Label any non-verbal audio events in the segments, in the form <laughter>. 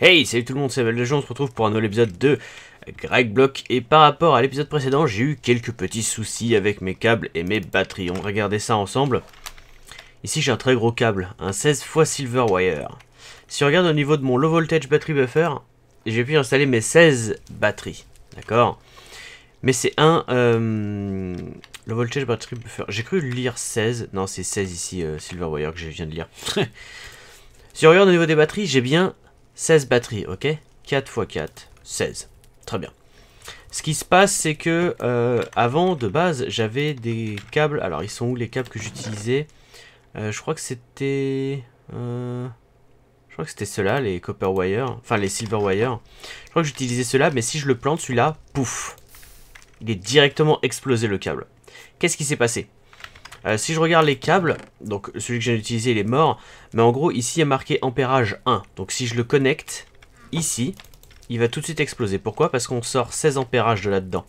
Hey, salut tout le monde, c'est Valdejo, on se retrouve pour un nouvel épisode de Greg Block. Et par rapport à l'épisode précédent, j'ai eu quelques petits soucis avec mes câbles et mes batteries. On va regarder ça ensemble. Ici, j'ai un très gros câble, un 16 x wire. Si on regarde au niveau de mon low voltage battery buffer, j'ai pu installer mes 16 batteries. D'accord Mais c'est un euh, low voltage battery buffer. J'ai cru lire 16. Non, c'est 16 ici, euh, silver wire que je viens de lire. <laughs> si on regarde au niveau des batteries, j'ai bien 16 batteries, ok 4 x 4, 16. Très bien. Ce qui se passe, c'est que euh, avant, de base, j'avais des câbles. Alors, ils sont où les câbles que j'utilisais euh, Je crois que c'était... Euh, je crois que c'était ceux-là, les copper wire. Enfin, les silver wire. Je crois que j'utilisais ceux-là, mais si je le plante, celui-là, pouf Il est directement explosé, le câble. Qu'est-ce qui s'est passé euh, si je regarde les câbles, donc celui que j'ai utilisé il est mort, mais en gros ici il est marqué ampérage 1. Donc si je le connecte ici, il va tout de suite exploser. Pourquoi Parce qu'on sort 16 ampérages de là-dedans.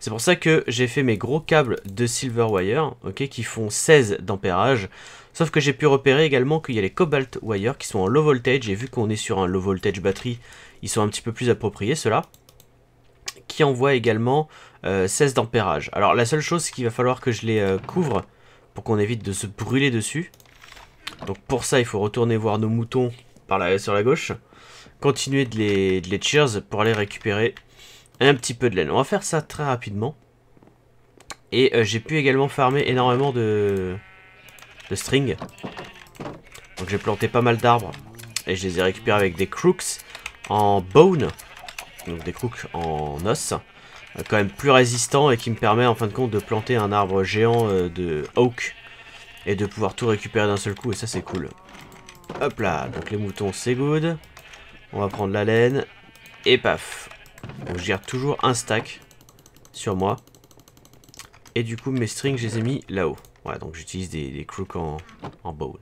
C'est pour ça que j'ai fait mes gros câbles de silver wire, ok, qui font 16 d'ampérage. Sauf que j'ai pu repérer également qu'il y a les Cobalt Wire qui sont en low voltage, et vu qu'on est sur un low voltage batterie, ils sont un petit peu plus appropriés ceux-là, qui envoient également 16 euh, d'ampérage. Alors la seule chose, c'est qu'il va falloir que je les euh, couvre pour qu'on évite de se brûler dessus. Donc pour ça, il faut retourner voir nos moutons par la, sur la gauche. Continuer de les, cheers pour aller récupérer un petit peu de laine. On va faire ça très rapidement. Et euh, j'ai pu également farmer énormément de, de string. Donc j'ai planté pas mal d'arbres. Et je les ai récupérés avec des crooks en bone. Donc des crooks en os. Euh, quand même plus résistant et qui me permet en fin de compte de planter un arbre géant euh, de oak et de pouvoir tout récupérer d'un seul coup et ça c'est cool. Hop là, donc les moutons c'est good. On va prendre la laine et paf. Donc je garde toujours un stack sur moi. Et du coup mes strings je les ai mis là-haut. Ouais donc j'utilise des, des, crooks en, en bowl.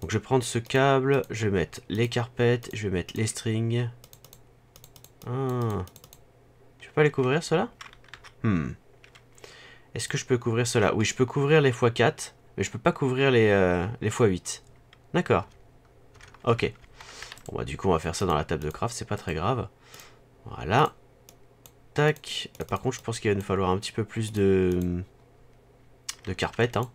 Donc je vais prendre ce câble, je vais mettre les carpettes, je vais mettre les strings. Ah les couvrir, cela hmm. Est-ce que je peux couvrir cela Oui, je peux couvrir les x4, mais je peux pas couvrir les, euh, les x8. D'accord. Ok. Bon, bah, du coup, on va faire ça dans la table de craft, c'est pas très grave. Voilà. Tac. Euh, par contre, je pense qu'il va nous falloir un petit peu plus de... de carpette, hein.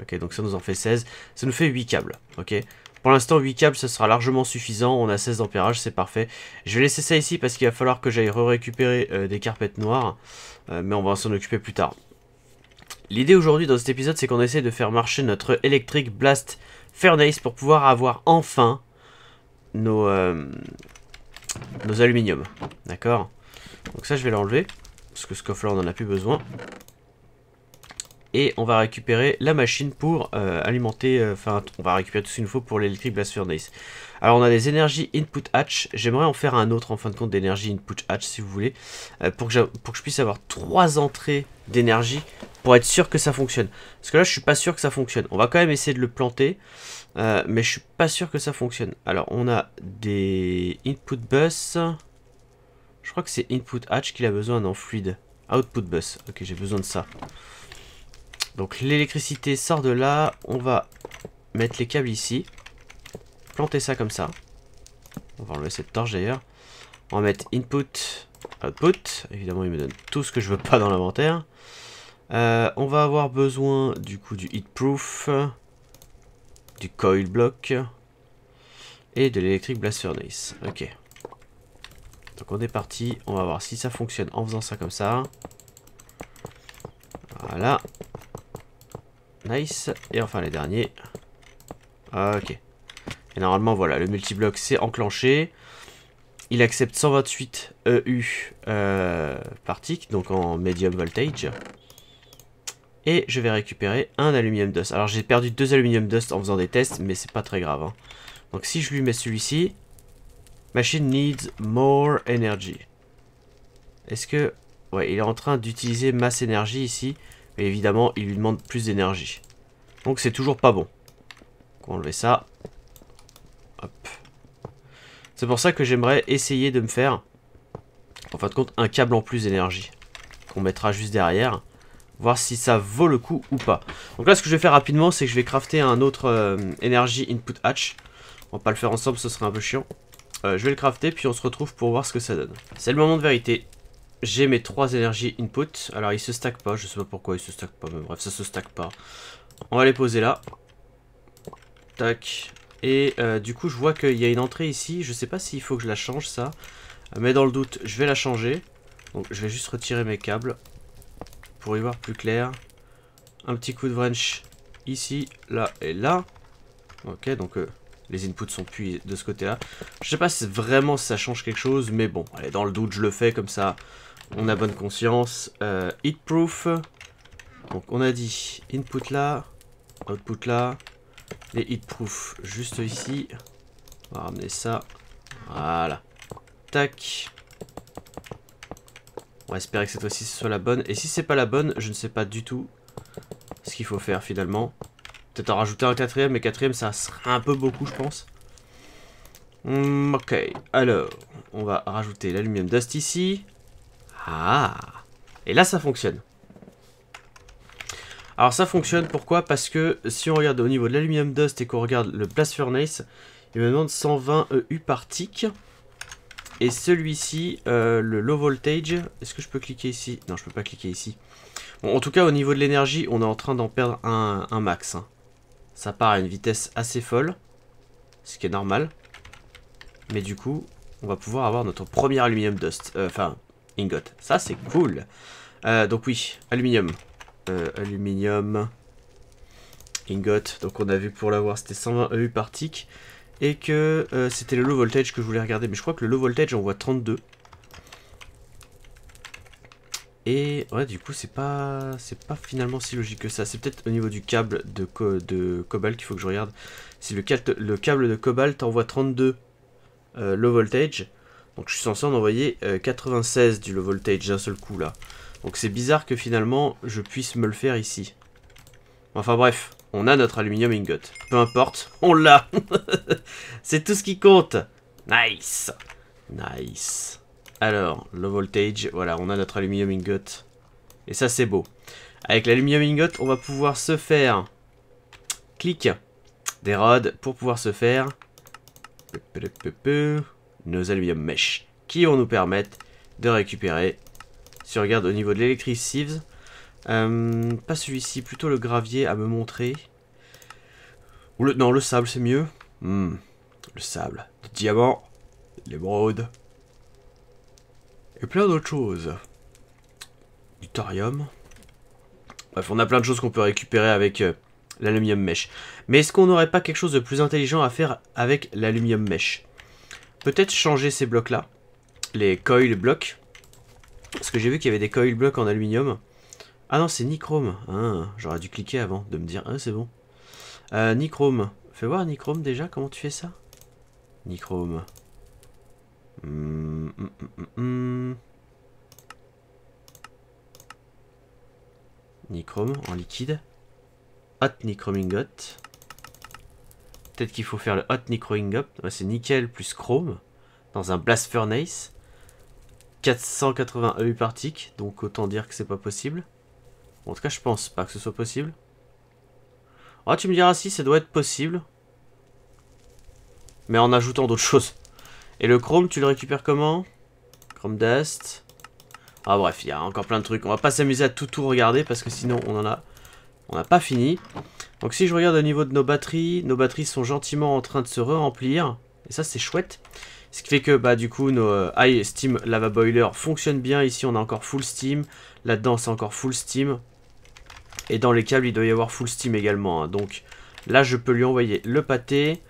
Ok, donc ça nous en fait 16. Ça nous fait 8 câbles, ok pour l'instant, 8 câbles, ce sera largement suffisant. On a 16 d'ampérage, c'est parfait. Je vais laisser ça ici parce qu'il va falloir que j'aille récupérer euh, des carpettes noires. Euh, mais on va s'en occuper plus tard. L'idée aujourd'hui dans cet épisode, c'est qu'on essaie de faire marcher notre Electric Blast Furnace pour pouvoir avoir enfin nos, euh, nos aluminiums. D'accord Donc ça, je vais l'enlever. Parce que ce coffre-là, on n'en a plus besoin et on va récupérer la machine pour euh, alimenter, euh, enfin on va récupérer tout ce qu'il nous faut pour l'électrique Blast Furnace. Alors on a des énergies input hatch, j'aimerais en faire un autre en fin de compte d'énergie input hatch si vous voulez, euh, pour, que je puisse avoir trois entrées d'énergie pour être sûr que ça fonctionne. Parce que là je suis pas sûr que ça fonctionne, on va quand même essayer de le planter, mais je suis pas sûr que ça fonctionne. Alors on a des input bus, je crois que c'est input hatch qu'il a besoin, non fluide. Output bus, ok j'ai besoin de ça. Donc l'électricité sort de là. On va mettre les câbles ici. Planter ça comme ça. On va enlever cette torche d'ailleurs. On va mettre input, output. Évidemment, il me donne tout ce que je veux pas dans l'inventaire. Euh, on va avoir besoin du coup du heatproof, du coil block et de l'électrique blast furnace. Ok. Donc on est parti. On va voir si ça fonctionne en faisant ça comme ça. Voilà. Nice. Et enfin les derniers. Ah, ok. Et normalement, voilà, le multi bloc s'est enclenché. Il accepte 128 EU euh, donc en medium voltage. Et je vais récupérer un aluminium dust. Alors j'ai perdu deux aluminium dust en faisant des tests, mais c'est pas très grave. Hein. Donc si je lui mets celui-ci, machine needs more energy. Est-ce que... Ouais, il est en train d'utiliser masse énergie ici, mais évidemment il lui demande plus d'énergie. Donc c'est toujours pas bon. On va enlever ça. C'est pour ça que j'aimerais essayer de me faire, en fin de compte, un câble en plus d'énergie. Qu'on mettra juste derrière. Voir si ça vaut le coup ou pas. Donc là, ce que je vais faire rapidement, c'est que je vais crafter un autre Energy euh, Input Hatch. On va pas le faire ensemble, ce serait un peu chiant. Euh, je vais le crafter, puis on se retrouve pour voir ce que ça donne. C'est le moment de vérité. J'ai mes trois Energy input. Alors, ils se stackent pas. Je sais pas pourquoi ils se stackent pas, mais bref, ça se stack pas. On va les poser là. Tac. Et euh, du coup, je vois qu'il y a une entrée ici. Je sais pas s'il faut que je la change, ça. Euh, mais dans le doute, je vais la changer. Donc, je vais juste retirer mes câbles. Pour y voir plus clair. Un petit coup de wrench ici, là et là. Ok, donc euh, les inputs sont puis de ce côté-là. Je sais pas si vraiment ça change quelque chose, mais bon. Allez, dans le doute, je le fais comme ça. On a bonne conscience. Euh, proof donc on a dit input là, output là, les proof juste ici. On va ramener ça. Voilà. Tac. On va espérer que cette fois-ci ce soit la bonne. Et si c'est pas la bonne, je ne sais pas du tout ce qu'il faut faire finalement. Peut-être en rajouter un quatrième, mais quatrième ça sera un peu beaucoup je pense. Hmm, ok, alors, on va rajouter l'aluminium dust ici. Ah Et là ça fonctionne. Alors ça fonctionne, pourquoi Parce que si on regarde au niveau de l'aluminium dust et qu'on regarde le blast furnace, il me demande 120 EU par tick. Et celui-ci, euh, le low voltage, est-ce que je peux cliquer ici Non, je peux pas cliquer ici. en tout cas, au niveau de l'énergie, on est en train d'en perdre un, max. Hein. Ça part à une vitesse assez folle, ce qui est normal. Mais du coup, on va pouvoir avoir notre premier aluminium dust, euh, enfin, ingot. Ça, c'est cool. Euh, donc oui, aluminium. Euh, aluminium, ingot. Donc on a vu pour l'avoir, c'était 120 EU par tick. Et que euh, c'était le low voltage que je voulais regarder. Mais je crois que le low voltage envoie voit 32. Et ouais, du coup, c'est pas c'est pas finalement si logique que ça. C'est peut-être au niveau du câble de, de cobalt qu'il faut que je regarde. Si le, le câble de cobalt envoie 32 euh, low voltage, donc je suis censé en envoyer 96 du low voltage d'un seul coup là. Donc c'est bizarre que finalement je puisse me le faire ici. Enfin bref, on a notre aluminium ingot. Peu importe, on l'a C'est tout ce qui compte Nice Nice Alors, low voltage, voilà, on a notre aluminium ingot. Et ça c'est beau. Avec l'aluminium ingot, on va pouvoir se faire... Clic Des rods pour pouvoir se faire... Nos aluminium mesh qui vont nous permettre de récupérer si on regarde au niveau de l'électricité, euh, pas celui-ci, plutôt le gravier à me montrer. Ou le, non, le sable, c'est mieux. Hmm, le sable, le diamant, l'émeraude. Et plein d'autres choses. Du thorium. Bref, on a plein de choses qu'on peut récupérer avec euh, l'aluminium mèche. Mais est-ce qu'on n'aurait pas quelque chose de plus intelligent à faire avec l'aluminium mèche Peut-être changer ces blocs-là. Les coils blocs. Parce que j'ai vu qu'il y avait des coil blocks en aluminium. Ah non, c'est Nichrome. Ah, j'aurais dû cliquer avant de me dire, ah c'est bon. Euh, Nichrome. Fais voir Nichrome déjà, comment tu fais ça Nichrome. Hmm, hmm, hmm, Nichrome en liquide. Hot Nichromingot. Peut-être qu'il faut faire le Hot Nichromingot. Ouais, c'est nickel plus chrome dans un blast furnace. 480 EU par donc autant dire que c'est pas possible. en tout cas, je pense pas que ce soit possible. Ah, tu me diras si, ça doit être possible. Mais en ajoutant d'autres <laughs> choses. Et le chrome, tu le récupères comment Chrome dust. Ah bref, il y a encore plein de trucs. On va pas s'amuser à tout tout regarder parce que sinon on en a... On n'a pas fini. Donc si je regarde au niveau de nos batteries, nos batteries sont gentiment en train de se remplir Et ça c'est chouette. Ce qui fait que bah, du coup nos euh, High Steam Lava Boiler fonctionnent bien. Ici on a encore full Steam. Là-dedans c'est encore full Steam. Et dans les câbles il doit y avoir full Steam également. Hein. Donc là je peux lui envoyer le pâté.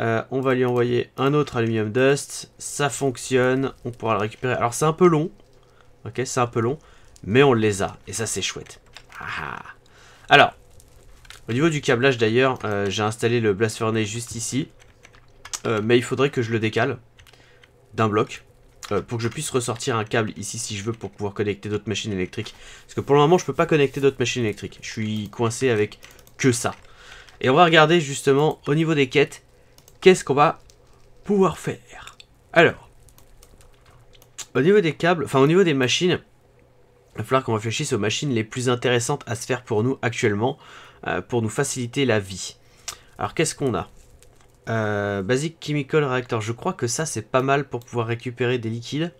Euh, on va lui envoyer un autre Aluminium Dust. Ça fonctionne. On pourra le récupérer. Alors c'est un peu long. Ok, c'est un peu long. Mais on les a. Et ça c'est chouette. Ah, ah. Alors, au niveau du câblage d'ailleurs, euh, j'ai installé le Blast Furnace juste ici. mais il faudrait que je le décale d'un bloc. Euh, pour que je puisse ressortir un câble ici si je veux pour pouvoir connecter d'autres machines électriques. Parce que pour le moment, je peux pas connecter d'autres machines électriques. Je suis coincé avec que ça. Et on va regarder justement au niveau des quêtes, qu'est-ce qu'on va pouvoir faire. Alors, au niveau des câbles, enfin au niveau des machines, il va falloir qu'on réfléchisse aux machines les plus intéressantes à se faire pour nous actuellement, euh, pour nous faciliter la vie. Alors qu'est-ce qu'on a Basique euh, basic Chemical Reactor, je crois que ça c'est pas mal pour pouvoir récupérer des liquides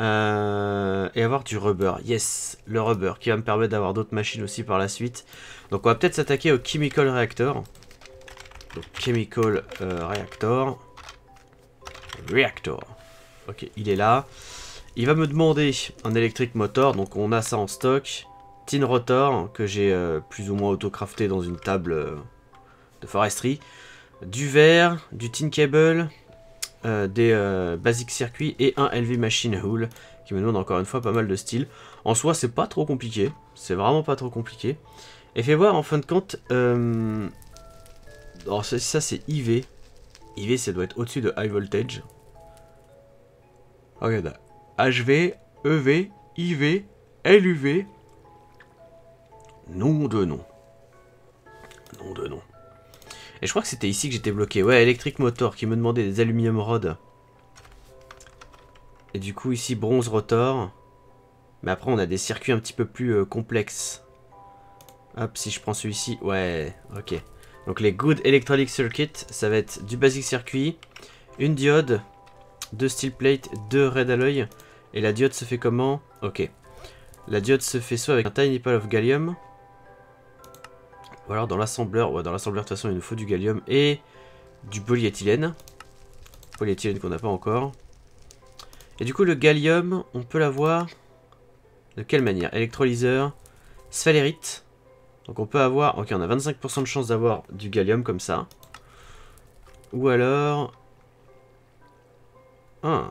euh, et avoir du rubber. Yes, le rubber qui va me permettre d'avoir d'autres machines aussi par la suite. Donc on va peut-être s'attaquer au Chemical Reactor. Donc Chemical euh, Reactor. Reactor. Ok, il est là. Il va me demander un électrique motor, donc on a ça en stock. Tin rotor que j'ai plus ou moins auto-crafté dans une table de foresterie du verre, du tin cable, euh, des euh, basic circuits et un LV machine Hull qui me demande encore une fois pas mal de style. En soi, c'est pas trop compliqué, c'est vraiment pas trop compliqué. Et fait voir en fin de compte, euh, oh, alors ça, c'est IV. IV, ça doit être au-dessus de high voltage. Regarde, HV, EV, IV, LUV. Nom de nom. Nom de nom je crois que c'était ici que j'étais bloqué. Ouais, Electric Motor qui me demandait des aluminium rods. Et du coup, ici, bronze rotor. Mais après, on a des circuits un petit peu plus euh, complexes. Hop, si je prends celui-ci, ouais, ok. Donc les Good Electronic Circuit, ça va être du basic circuit, une diode, deux steel plates, deux red alloy. Et la diode se fait comment Ok. La diode se fait soit avec un tiny pile of gallium, ou alors dans l'assembleur, ouais, dans l'assembleur de toute façon il nous faut du gallium et du polyéthylène. Polyéthylène qu'on n'a pas encore. Et du coup le gallium, on peut l'avoir de quelle manière Électrolyseur, Sphalérite. Donc on peut avoir, ok on a 25% de chance d'avoir du gallium comme ça. Ou alors... Ah,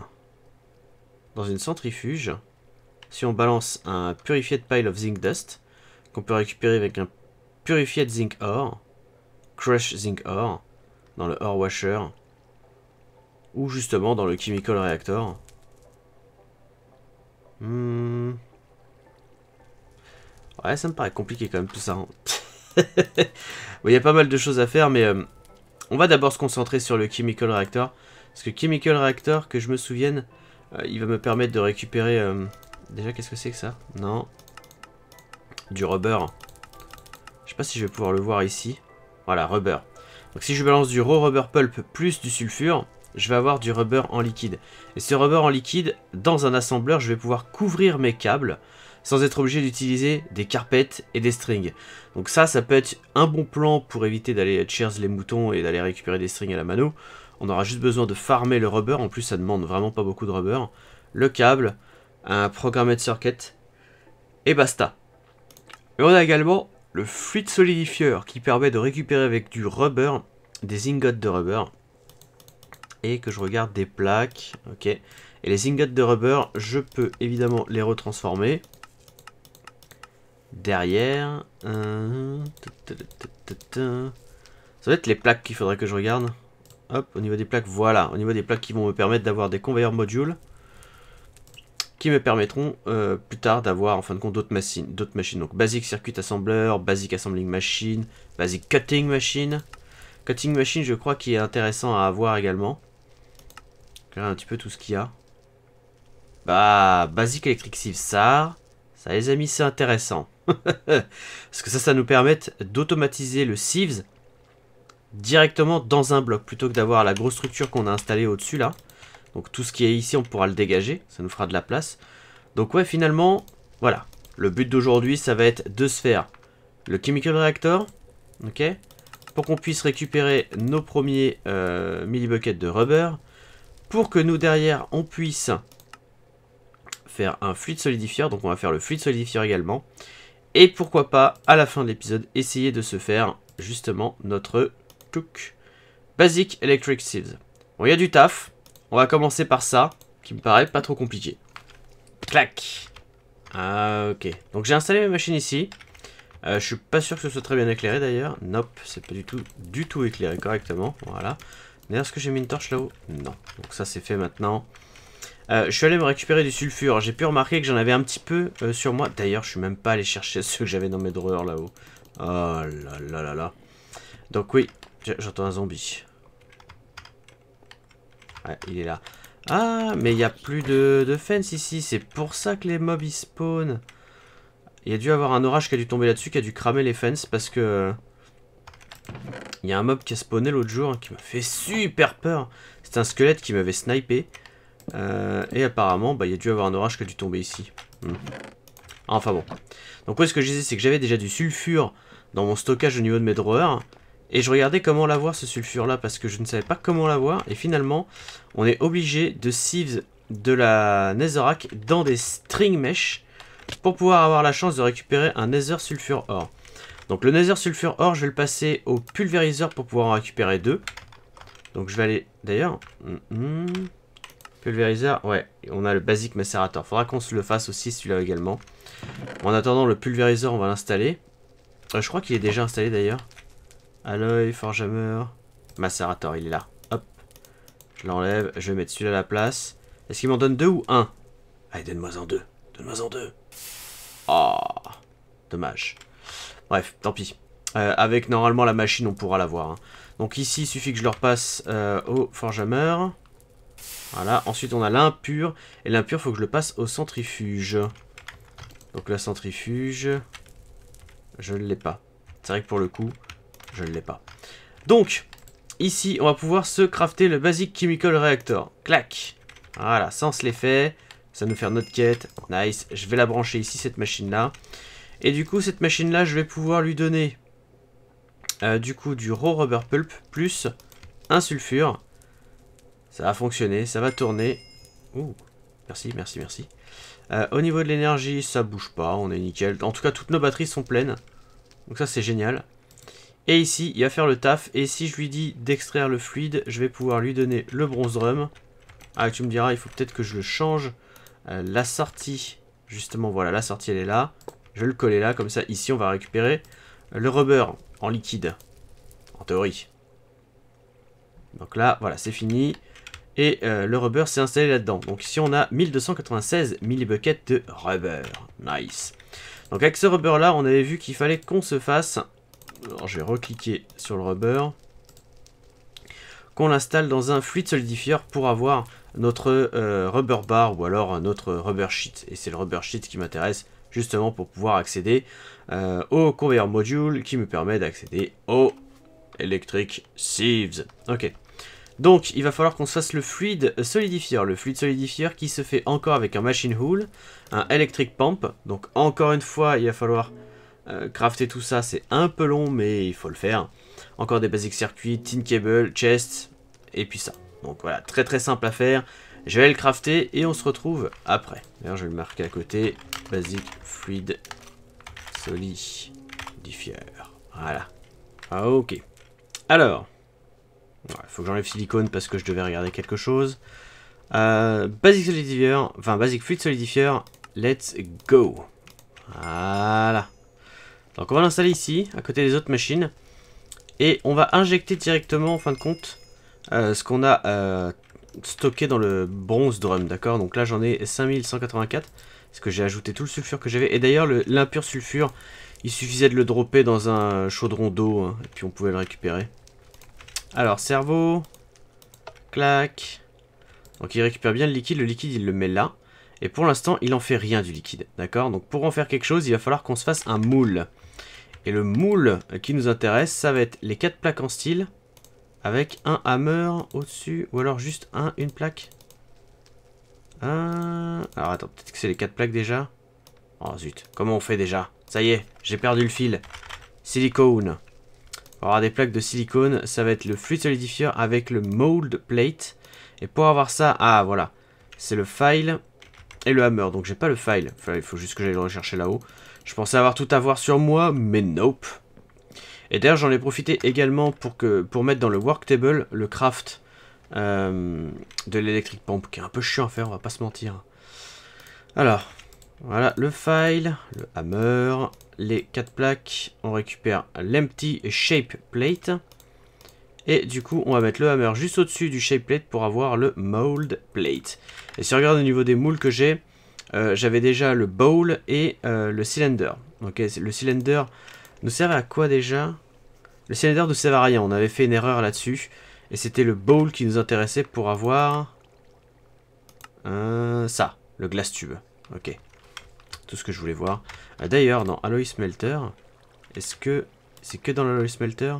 dans une centrifuge, si on balance un purifié de pile of zinc dust, qu'on peut récupérer avec un Purified Zinc Ore, Crush Zinc Ore, dans le Ore Washer, ou justement dans le Chemical Reactor. Hmm. Ouais, ça me paraît compliqué quand même tout ça. Hein. <laughs> Il y a pas mal de choses à faire, mais euh, on va d'abord se concentrer sur le Chemical Reactor. Parce que Chemical Reactor, que je me souvienne, euh, il va me permettre de récupérer... Euh, déjà, qu'est-ce que c'est que ça Non. Du rubber sais pas si je vais pouvoir le voir ici. Voilà, rubber. Donc si je balance du raw rubber pulp plus du sulfure, je vais avoir du rubber en liquide. Et ce rubber en liquide, dans un assembleur, je vais pouvoir couvrir mes câbles sans être obligé d'utiliser des carpettes et des strings. Donc ça, ça peut être un bon plan pour éviter d'aller cheers les moutons et d'aller récupérer des strings à la mano. On aura juste besoin de farmer le rubber, en plus ça demande vraiment pas beaucoup de rubber. Le câble, un programmé de circuit, et basta. Et on a également le fluide solidifieur qui permet de récupérer avec du rubber, des ingots de rubber. Et que je regarde des plaques, ok. Et les ingots de rubber, je peux évidemment les retransformer. Derrière, ça va être les plaques qu'il faudrait que je regarde. Hop, au niveau des plaques, voilà. Au niveau des plaques qui vont me permettre d'avoir des conveilleurs modules qui me permettront euh, plus tard d'avoir en fin de compte d'autres machines, d'autres machines. Donc Basic Circuit Assembleur, Basic Assembling Machine, Basic Cutting Machine. Cutting Machine je crois qu'il est intéressant à avoir également. Regarde un petit peu tout ce qu'il y a. Bah, Basic Electric Sieve Ça les amis c'est intéressant. <laughs> Parce que ça, ça nous permet d'automatiser le sieve directement dans un bloc. Plutôt que d'avoir la grosse structure qu'on a installée au-dessus là. Donc tout ce qui est ici, on pourra le dégager, ça nous fera de la place. Donc ouais, finalement, voilà. Le but d'aujourd'hui, ça va être de se faire le Chemical Reactor, ok Pour qu'on puisse récupérer nos premiers euh, de rubber. Pour que nous, derrière, on puisse faire un fluide solidifier. Donc on va faire le fluide solidifier également. Et pourquoi pas, à la fin de l'épisode, essayer de se faire justement notre Basic Electric Sieves. Bon, il y a du taf. On va commencer par ça, qui me paraît pas trop compliqué. Clac Ah, ok. Donc j'ai installé ma machine ici. Euh, je suis pas sûr que ce soit très bien éclairé d'ailleurs. Nope, c'est pas du tout, du tout éclairé correctement. Voilà. D'ailleurs, est-ce que j'ai mis une torche là-haut Non. Donc ça, c'est fait maintenant. Euh, je suis allé me récupérer du sulfure. J'ai pu remarquer que j'en avais un petit peu euh, sur moi. D'ailleurs, je suis même pas allé chercher <laughs> ceux que j'avais dans mes drawers là-haut. Oh là là là là. Donc oui, j'entends un zombie. Ah, il est là. Ah, mais il n'y a plus de, de fence ici. C'est pour ça que les mobs ils spawnent. Il y a dû avoir un orage qui a dû tomber là-dessus, qui a dû cramer les fences parce que... Il y a un mob qui a spawné l'autre jour hein, qui m'a fait super peur. C'est un squelette qui m'avait snipé. Euh, et apparemment, bah, il y a dû avoir un orage qui a dû tomber ici. Hmm. Enfin bon. Donc, ouais, ce que je disais, c'est que j'avais déjà du sulfure dans mon stockage au niveau de mes drawers. Et je regardais comment l'avoir ce sulfure là parce que je ne savais pas comment l'avoir. Et finalement, on est obligé de sieve de la netherrack dans des string mesh pour pouvoir avoir la chance de récupérer un nether sulfure or. Donc le nether sulfure or, je vais le passer au pulvériseur pour pouvoir en récupérer deux. Donc je vais aller... D'ailleurs... Hum, hum, pulvériseur, ouais, on a le basic macérateur. Faudra qu'on se le fasse aussi celui-là également. En attendant, le pulvériseur, on va l'installer. Euh, je crois qu'il est déjà installé d'ailleurs. Alloy, Forgehammer, Macerator, il est là. Hop. Je l'enlève, je vais mettre celui-là à la place. Est-ce qu'il m'en donne deux ou un Allez, donne-moi en deux. Donne-moi en deux. Oh, dommage. Bref, tant pis. Euh, avec normalement la machine, on pourra l'avoir. Hein. Donc ici, il suffit que je le passe euh, au Forgehammer. Voilà, ensuite on a l'impur. Et l'impur, faut que je le passe au centrifuge. Donc la centrifuge, je ne l'ai pas. C'est vrai que pour le coup, je ne l'ai pas. Donc, ici, on va pouvoir se crafter le Basic Chemical Reactor. Clac Voilà, ça, l'est fait. Ça nous fait notre quête. Nice. Je vais la brancher ici, cette machine-là. Et du coup, cette machine-là, je vais pouvoir lui donner euh, du coup du raw rubber pulp plus un sulfure. Ça va fonctionner, ça va tourner. Ouh, merci, merci, merci. Euh, au niveau de l'énergie, ça bouge pas, on est nickel. En tout cas, toutes nos batteries sont pleines. Donc ça, c'est génial. Et ici, il va faire le taf. Et si je lui dis d'extraire le fluide, je vais pouvoir lui donner le bronze drum. Ah, tu me diras, il faut peut-être que je le change. Euh, la sortie, justement, voilà, la sortie, elle est là. Je vais le coller là, comme ça, ici, on va récupérer le rubber en liquide. En théorie. Donc là, voilà, c'est fini. Et euh, le rubber s'est installé là-dedans. Donc ici, on a 1296 millibuckets de rubber. Nice. Donc avec ce rubber là, on avait vu qu'il fallait qu'on se fasse alors je vais recliquer sur le rubber. Qu'on l'installe dans un fluide solidifier pour avoir notre euh, rubber bar ou alors notre rubber sheet. Et c'est le rubber sheet qui m'intéresse justement pour pouvoir accéder euh, au conveyor module qui me permet d'accéder au electric sieves. Ok. Donc il va falloir qu'on fasse le fluide solidifier, Le fluide solidifier qui se fait encore avec un machine hole, un electric pump. Donc encore une fois il va falloir euh, crafter tout ça, c'est un peu long, mais il faut le faire. Encore des basiques circuits, tin cable, chest, et puis ça. Donc voilà, très très simple à faire. Je vais le crafter et on se retrouve après. D'ailleurs, je vais le marquer à côté. Basique, fluide, solidifier. Voilà. Ah, ok. Alors, il faut que j'enlève silicone parce que je devais regarder quelque chose. Euh, basic solidifier, enfin basic fluid solidifier, let's go. Voilà. Donc on va l'installer ici, à côté des autres machines. Et on va injecter directement, en fin de compte, euh, ce qu'on a euh, stocké dans le bronze drum, d'accord Donc là j'en ai 5184, parce que j'ai ajouté tout le sulfure que j'avais. Et d'ailleurs l'impur sulfure, il suffisait de le dropper dans un chaudron d'eau, hein, et puis on pouvait le récupérer. Alors cerveau, clac. Donc il récupère bien le liquide, le liquide il le met là. Et pour l'instant il en fait rien du liquide, d'accord Donc pour en faire quelque chose, il va falloir qu'on se fasse un moule. Et le moule qui nous intéresse, ça va être les 4 plaques en style. Avec un hammer au-dessus. Ou alors juste un, une plaque. Alors attends, peut-être que c'est les 4 plaques déjà. Oh zut, comment on fait déjà Ça y est, j'ai perdu le fil. Silicone. Pour avoir des plaques de silicone, ça va être le fluid solidifier avec le mold plate. Et pour avoir ça, ah voilà, c'est le file et le hammer. Donc j'ai pas le file. il faut juste que j'aille le rechercher là-haut. Je pensais avoir tout à voir sur moi, mais nope. Et d'ailleurs, j'en ai profité également pour, que, pour mettre dans le worktable le craft euh, de l'électrique pompe, qui est un peu chiant à faire, on va pas se mentir. Alors, voilà le file, le hammer, les 4 plaques. On récupère l'empty shape plate. Et du coup, on va mettre le hammer juste au-dessus du shape plate pour avoir le mold plate. Et si on regarde au niveau des moules que j'ai, euh, j'avais déjà le bowl et euh, le cylinder. Ok, le cylinder nous servait à quoi déjà Le cylinder nous servait à rien, on avait fait une erreur là-dessus. Et c'était le bowl qui nous intéressait pour avoir... Euh, ça, le glace tube. Ok. Tout ce que je voulais voir. Ah, d'ailleurs, dans Alloy Smelter, est-ce que c'est que dans l'Alloy Smelter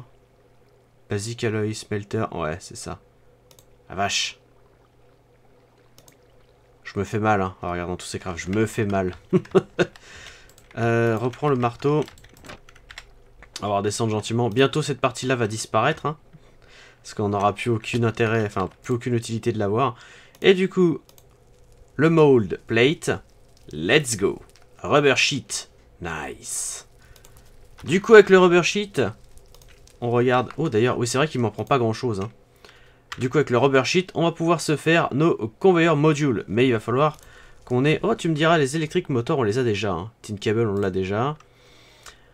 Basic Alloy Smelter, ouais, c'est ça. La vache. Je me fais mal, hein, en regardant tous ces crafts. Je me fais mal. <laughs> Euh, reprends le marteau. On va redescendre gentiment. Bientôt, cette partie-là va disparaître. Hein, parce qu'on n'aura plus aucun intérêt, enfin, plus aucune utilité de l'avoir. Et du coup, le mold plate. Let's go. Rubber sheet. Nice. Du coup, avec le rubber sheet, on regarde... Oh, d'ailleurs, oui, c'est vrai qu'il m'en prend pas grand-chose. Hein. Du coup, avec le rubber sheet, on va pouvoir se faire nos convoyeurs modules. Mais il va falloir qu'on ait... Oh, tu me diras, les électriques moteurs, on les a déjà. Hein. Team Cable, on l'a déjà.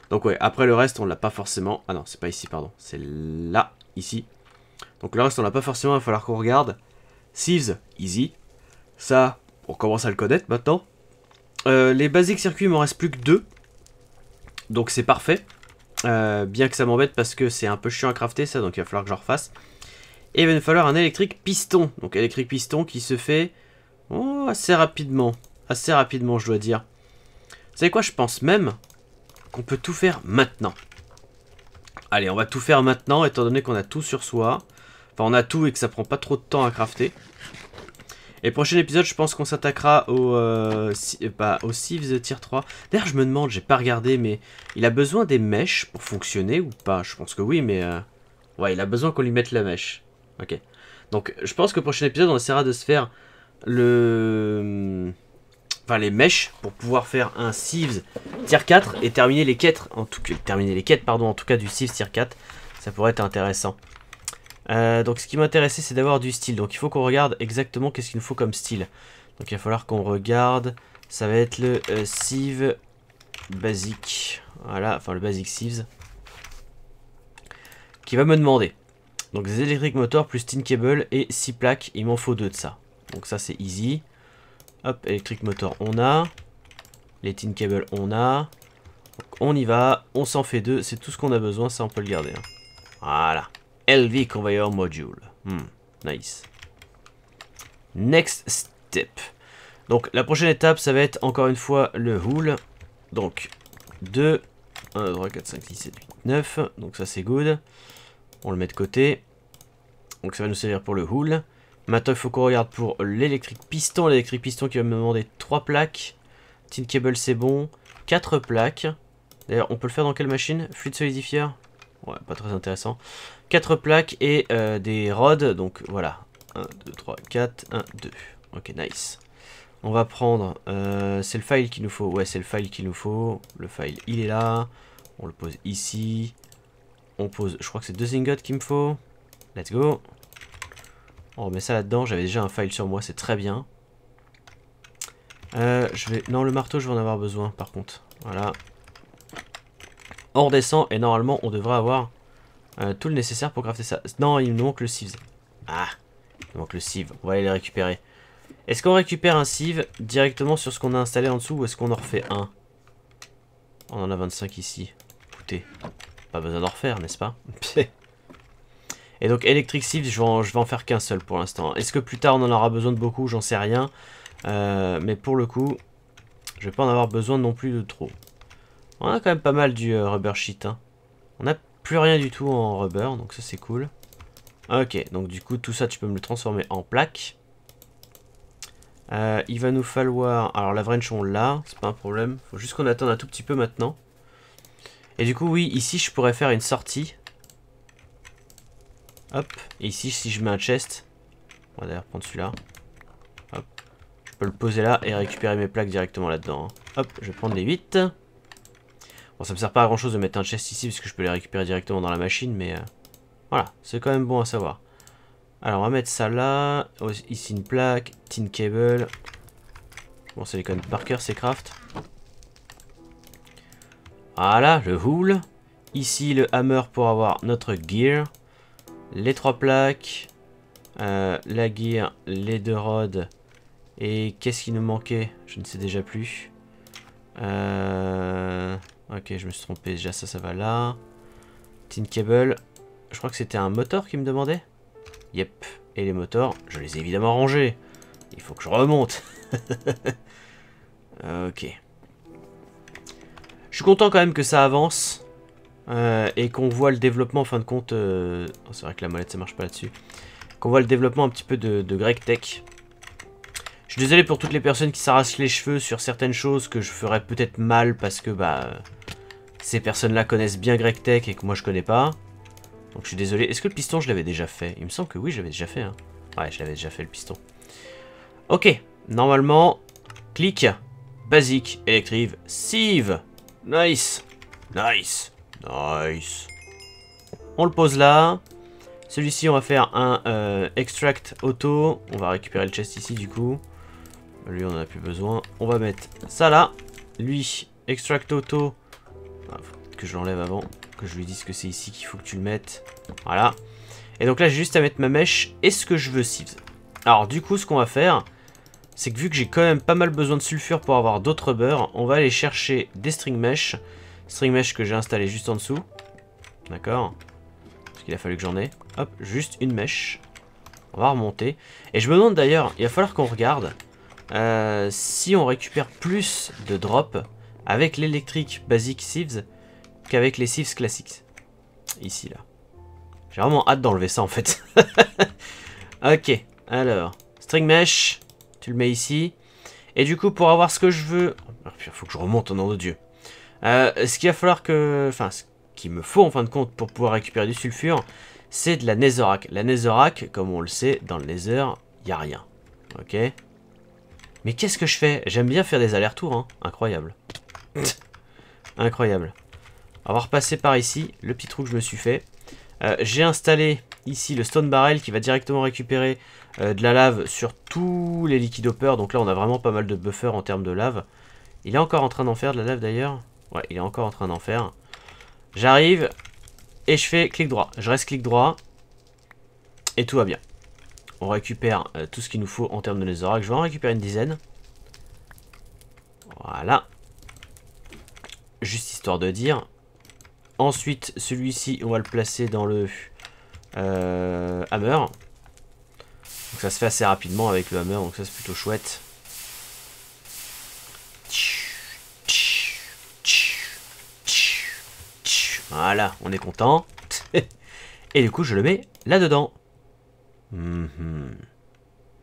Donc ouais, après le reste, on l'a pas forcément... Ah non, c'est pas ici, pardon. C'est là, ici. Donc le reste, on l'a pas forcément, il va falloir qu'on regarde. Sieves, easy. Ça, on commence à le connaître maintenant. Euh, les basiques circuits, il m'en reste plus que deux. Donc c'est parfait. Euh, bien que ça m'embête parce que c'est un peu chiant à crafter ça, donc il va falloir que j'en refasse. Et il va nous falloir un électrique piston. Donc électrique piston qui se fait oh, assez rapidement. Assez rapidement, je dois dire. Vous savez quoi, je pense même qu'on peut tout faire maintenant. Allez, on va tout faire maintenant, étant donné qu'on a tout sur soi. Enfin, on a tout et que ça prend pas trop de temps à crafter. Et prochain épisode, je pense qu'on s'attaquera au, euh, si, euh, bah, au Sieves Tier 3. D'ailleurs, je me demande, j'ai pas regardé, mais il a besoin des mèches pour fonctionner ou pas Je pense que oui, mais... Euh, ouais, il a besoin qu'on lui mette la mèche. Ok. Donc, je pense que prochain épisode, on essaiera de se faire le... Enfin, les mèches pour pouvoir faire un Sieves tier 4 et terminer les quêtes. En tout cas, terminer les quêtes, pardon, en tout cas du Sieves tier 4. Ça pourrait être intéressant. Euh, donc, ce qui m'intéressait, c'est d'avoir du style. Donc, il faut qu'on regarde exactement qu'est-ce qu'il nous faut comme style. Donc, il va falloir qu'on regarde. Ça va être le euh, Sieve basique. Voilà, enfin le basic sieves. Qui va me demander. Donc des électriques motors plus tin cable et 6 plaques. Il m'en faut deux de ça. Donc ça c'est easy. Hop, électrique motor on a. Les tin cable on a. on y va, on s'en fait deux. C'est tout ce qu'on a besoin, ça on peut le garder. Hein. Voilà. LV Conveyor Module. Hmm, nice. Next step. Donc la prochaine étape, ça va être encore une fois le hull. Donc 2, 1, 2, 3, 4, 5, 6, 7, 8, 9. Donc ça c'est good. On le met de côté. Donc ça va nous servir pour le hull. Maintenant, il faut qu'on regarde pour l'électrique piston. L'électrique piston qui va me demander 3 plaques. Tin cable, c'est bon. 4 plaques. D'ailleurs, on peut le faire dans quelle machine Fluide solidifier Ouais, pas très intéressant. 4 plaques et euh, des rods. Donc voilà. 1, 2, 3, 4. 1, 2. Ok, nice. On va prendre... Euh, c'est le file qu'il nous faut. Ouais, c'est le file qu'il nous faut. Le file, il est là. On le pose ici. On pose, je crois que c'est deux ingots qu'il me faut. Let's go. On remet ça là-dedans. J'avais déjà un file sur moi, c'est très bien. Euh, je vais... Non, le marteau, je vais en avoir besoin, par contre. Voilà. On redescend, et normalement, on devrait avoir euh, tout le nécessaire pour crafter ça. Non, il nous manque le sieve. Ah, il nous manque le sieve. On va aller le récupérer. Est-ce qu'on récupère un sieve directement sur ce qu'on a installé en dessous, ou est-ce qu'on en refait un On en a 25 ici. Écoutez. Pas besoin d'en refaire, n'est-ce pas <laughs> Et donc Electric Sieve, je vais en, faire qu'un seul pour l'instant. Est-ce que plus tard on en aura besoin de beaucoup J'en sais rien. Euh, mais pour le coup, je vais pas en avoir besoin non plus de trop. On a quand même pas mal du euh, rubber sheet. Hein. On n'a plus rien du tout en rubber, donc ça c'est cool. Ok, donc du coup tout ça tu peux me le transformer en plaque. Euh, il va nous falloir... Alors la wrench on l'a, c'est pas un problème. Faut juste qu'on attende un tout petit peu maintenant. Et du coup, oui, ici, je pourrais faire une sortie. Hop. Et ici, si je mets un chest... On va d'ailleurs prendre celui-là. Hop. Je peux le poser là et récupérer mes plaques directement là-dedans. Hein. Hop, je vais prendre les 8. Bon, ça me sert pas à grand-chose de mettre un chest ici, parce que je peux les récupérer directement dans la machine, mais... Euh, voilà, c'est quand même bon à savoir. Alors, on va mettre ça là. Ici, une plaque. Tin cable. Bon, c'est les connes Parker c'est craft. Voilà, ah le houle. Ici, le hammer pour avoir notre gear. Les trois plaques. Euh, la gear, les deux rods. Et qu'est-ce qui nous manquait Je ne sais déjà plus. Euh, ok, je me suis trompé. Déjà, ça, ça va là. Tin cable. Je crois que c'était un moteur qui me demandait. Yep. Et les moteurs, je les ai évidemment rangés. Il faut que je remonte. <laughs> ok. Je suis content quand même que ça avance. Euh, et qu'on voit le développement en fin de compte. Euh, oh, c'est vrai que la molette ça marche pas là-dessus. Qu'on voit le développement un petit peu de, de Tech. Je suis désolé pour toutes les personnes qui s'arrachent les cheveux sur certaines choses que je ferais peut-être mal parce que bah ces personnes-là connaissent bien Greg Tech et que moi je connais pas. Donc je suis désolé. Est-ce que le piston je l'avais déjà fait Il me semble que oui, je l'avais déjà fait. Hein. Ouais, je l'avais déjà fait le piston. Ok, normalement, clic, basique, électrive, sieve. Nice. Nice. Nice. On le pose là. Celui-ci, on va faire un euh, extract auto. On va récupérer le chest ici, du coup. Lui, on en a plus besoin. On va mettre ça là. Lui, extract auto. Ah, que je l'enlève avant. Que je lui dise que c'est ici qu'il faut que tu le mettes. Voilà. Et donc là, j'ai juste à mettre ma mèche et ce que je veux, Sivs. Alors, du coup, ce qu'on va faire, c'est que vu que j'ai quand même pas mal besoin de sulfure pour avoir d'autres beurres, on va aller chercher des string mesh. String mesh que j'ai installé juste en dessous. D'accord Parce qu'il a fallu que j'en ai. Hop, juste une mèche. On va remonter. Et je me demande d'ailleurs, il va falloir qu'on regarde euh, si on récupère plus de drops avec l'électrique basique sieves qu'avec les sieves classiques. Ici, là. J'ai vraiment hâte d'enlever ça, en fait. <laughs> ok, alors. String mesh. Tu le mets ici. Et du coup, pour avoir ce que je veux... Oh, il faut que je remonte au nom de Dieu. Euh, ce qu'il va falloir que... Enfin, ce qu'il me faut en fin de compte pour pouvoir récupérer du sulfure, c'est de la nézorac. La nézorac, comme on le sait, dans le nether, il n'y a rien. Ok Mais qu'est-ce que je fais J'aime bien faire des allers-retours, hein. Incroyable. Incroyable. On va par ici, le petit trou que je me suis fait. Euh, j'ai installé Ici, le Stone Barrel qui va directement récupérer euh, de la lave sur tous les peur Donc là, on a vraiment pas mal de buffers en termes de lave. Il est encore en train d'en faire de la lave d'ailleurs. Ouais, il est encore en train d'en faire. J'arrive et je fais clic droit. Je reste clic droit et tout va bien. On récupère euh, tout ce qu'il nous faut en termes de netherrack. Je vais en récupérer une dizaine. Voilà. Juste histoire de dire. Ensuite, celui-ci, on va le placer dans le euh, hammer. Donc ça se fait assez rapidement avec le hammer, donc ça c'est plutôt chouette. Voilà, on est content. <laughs> Et du coup, je le mets là-dedans. Mhm.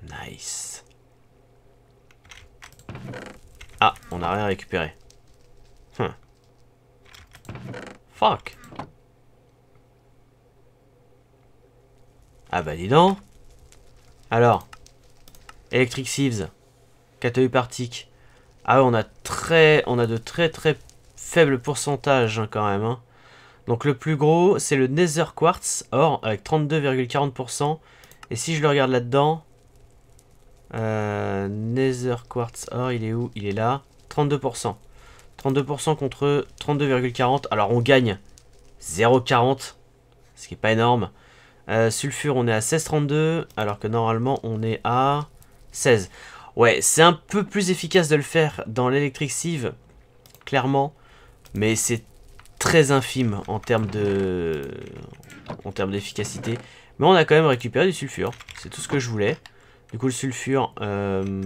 Nice. Ah, on a rien récupéré. Fuck. Ah bah dis donc. Alors, Electric Sieves, Partic. Ah on a très, on a de très très faibles pourcentages hein, quand même. Hein. Donc le plus gros, c'est le Nether Quartz, or avec 32,40%. Et si je le regarde là-dedans, euh, Nether Quartz, or il est où Il est là, 32%. 32% contre 32,40. Alors on gagne 0,40, ce qui est pas énorme. Euh, sulfure, on est à 16,32, alors que normalement, on est à 16. Ouais, c'est un peu plus efficace de le faire dans l'électric sieve, clairement, mais c'est très infime en termes de en termes d'efficacité. Mais on a quand même récupéré du sulfure, c'est tout ce que je voulais. Du coup, le sulfure, euh,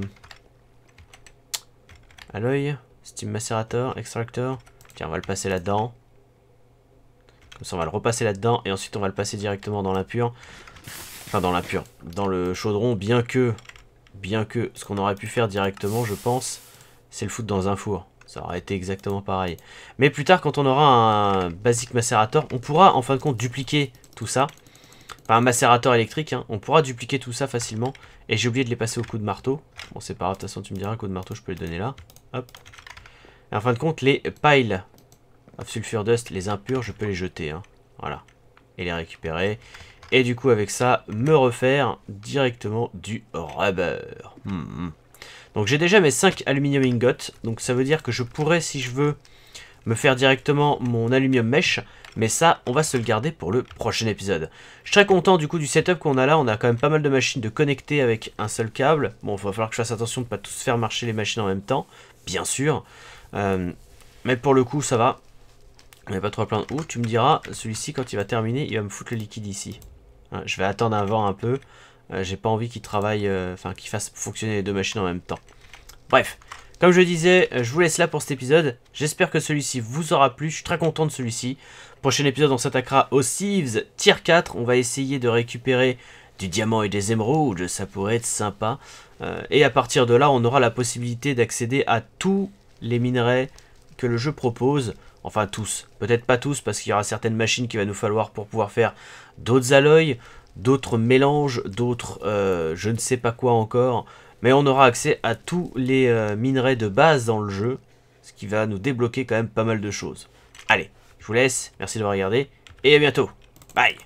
à l'œil, steam macerator, extractor, tiens, on va le passer là-dedans on va le repasser là-dedans. Et ensuite, on va le passer directement dans pure Enfin, dans l'impur. Dans le chaudron, bien que... Bien que ce qu'on aurait pu faire directement, je pense, c'est le foutre dans un four. Ça aurait été exactement pareil. Mais plus tard, quand on aura un basique macérateur, on pourra en fin de compte dupliquer tout ça. enfin un macérateur électrique, hein. on pourra dupliquer tout ça facilement. Et j'ai oublié de les passer au coup de marteau. Bon, c'est pas grave, de toute façon, tu me diras, coup de marteau, je peux le donner là. Hop. Et en fin de compte, les piles Of Sulfur Dust, les impurs, je peux les jeter. Hein. Voilà. Et les récupérer. Et du coup, avec ça, me refaire directement du rubber. Hmm, hmm. Donc j'ai déjà mes 5 aluminium ingots. Donc ça veut dire que je pourrais, si je veux, me faire directement mon aluminium mesh. Mais ça, on va se le garder pour le prochain épisode. Je suis très content du coup du setup qu'on a là. On a quand même pas mal de machines de connecter avec un seul câble. Bon, il va falloir que je fasse attention de ne pas tous faire marcher les machines en même temps. Bien sûr. Euh, mais pour le coup, ça va. On n'est pas trop plein plaindre. Ou tu me diras, celui-ci, quand il va terminer, il va me foutre le liquide ici. Hein, je vais attendre un vent un peu. Euh, j'ai pas envie qu'il travaille, euh, enfin qu'il fasse fonctionner les deux machines en même temps. Bref, comme je disais, euh, je vous laisse là pour cet épisode. J'espère que celui-ci vous aura plu. Je suis très content de celui-ci. Prochain épisode, on s'attaquera aux Sieves Tier 4. On va essayer de récupérer du diamant et des émeraudes. Ça pourrait être sympa. et à partir de là, on aura la possibilité d'accéder à tous les minerais que le jeu propose. Enfin tous, peut-être pas tous parce qu'il y aura certaines machines qu'il va nous falloir pour pouvoir faire d'autres alloys, d'autres mélanges, d'autres euh, je ne sais pas quoi encore. Mais on aura accès à tous les euh, minerais de base dans le jeu, ce qui va nous débloquer quand même pas mal de choses. Allez, je vous laisse, merci d'avoir regardé et à bientôt. Bye